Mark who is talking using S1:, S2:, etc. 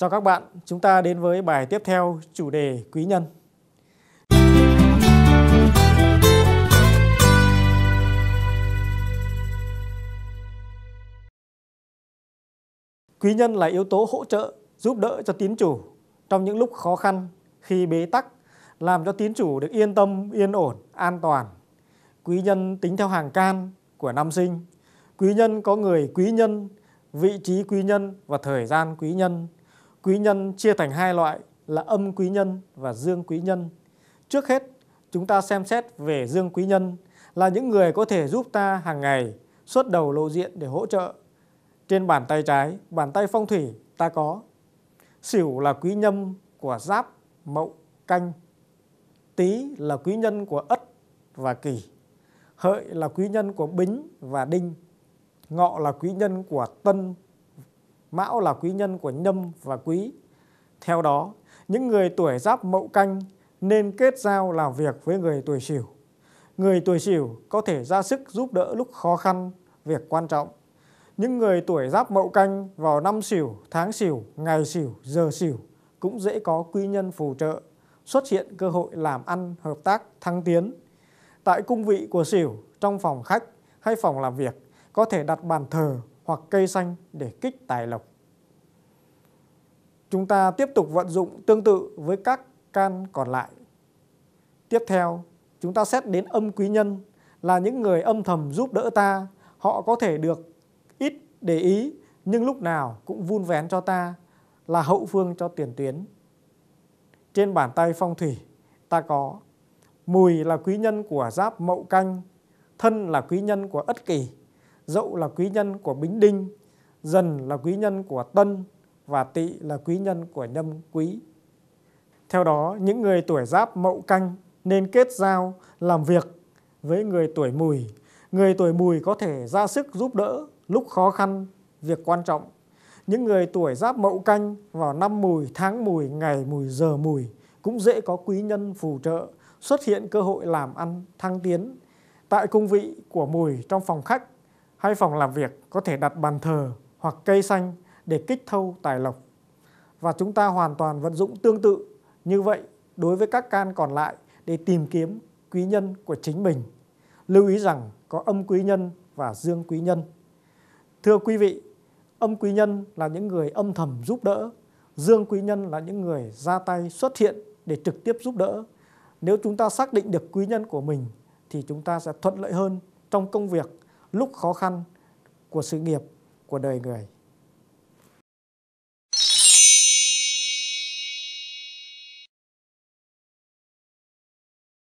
S1: Chào các bạn, chúng ta đến với bài tiếp theo chủ đề quý nhân. Quý nhân là yếu tố hỗ trợ, giúp đỡ cho tín chủ trong những lúc khó khăn, khi bế tắc, làm cho tín chủ được yên tâm, yên ổn, an toàn. Quý nhân tính theo hàng can của năm sinh. Quý nhân có người quý nhân, vị trí quý nhân và thời gian quý nhân quý nhân chia thành hai loại là âm quý nhân và dương quý nhân. Trước hết, chúng ta xem xét về dương quý nhân là những người có thể giúp ta hàng ngày xuất đầu lộ diện để hỗ trợ. Trên bàn tay trái, bàn tay phong thủy ta có. Sửu là quý nhân của giáp, mậu, canh. Tý là quý nhân của ất và kỷ. Hợi là quý nhân của bính và đinh. Ngọ là quý nhân của tân Mão là quý nhân của nhâm và quý. Theo đó, những người tuổi giáp mậu canh nên kết giao làm việc với người tuổi sửu. Người tuổi sửu có thể ra sức giúp đỡ lúc khó khăn, việc quan trọng. Những người tuổi giáp mậu canh vào năm sửu, tháng sửu, ngày sửu, giờ sửu cũng dễ có quý nhân phù trợ, xuất hiện cơ hội làm ăn, hợp tác, thăng tiến. Tại cung vị của sửu, trong phòng khách hay phòng làm việc, có thể đặt bàn thờ hoặc cây xanh để kích tài lộc. Chúng ta tiếp tục vận dụng tương tự với các can còn lại. Tiếp theo, chúng ta xét đến âm quý nhân là những người âm thầm giúp đỡ ta. Họ có thể được ít để ý nhưng lúc nào cũng vun vén cho ta là hậu phương cho tiền tuyến. Trên bàn tay phong thủy ta có mùi là quý nhân của giáp mậu canh, thân là quý nhân của ất kỷ, Dậu là quý nhân của Bính Đinh, Dần là quý nhân của Tân và Tỵ là quý nhân của Nhâm Quý. Theo đó, những người tuổi Giáp Mậu Canh nên kết giao làm việc với người tuổi Mùi. Người tuổi Mùi có thể ra sức giúp đỡ lúc khó khăn, việc quan trọng. Những người tuổi Giáp Mậu Canh vào năm Mùi, tháng Mùi, ngày Mùi, giờ Mùi cũng dễ có quý nhân phù trợ, xuất hiện cơ hội làm ăn, thăng tiến tại cung vị của Mùi trong phòng khách hay phòng làm việc có thể đặt bàn thờ hoặc cây xanh để kích thâu tài lộc. Và chúng ta hoàn toàn vận dụng tương tự như vậy đối với các can còn lại để tìm kiếm quý nhân của chính mình. Lưu ý rằng có âm quý nhân và dương quý nhân. Thưa quý vị, âm quý nhân là những người âm thầm giúp đỡ, dương quý nhân là những người ra tay xuất hiện để trực tiếp giúp đỡ. Nếu chúng ta xác định được quý nhân của mình thì chúng ta sẽ thuận lợi hơn trong công việc lúc khó khăn của sự nghiệp của đời người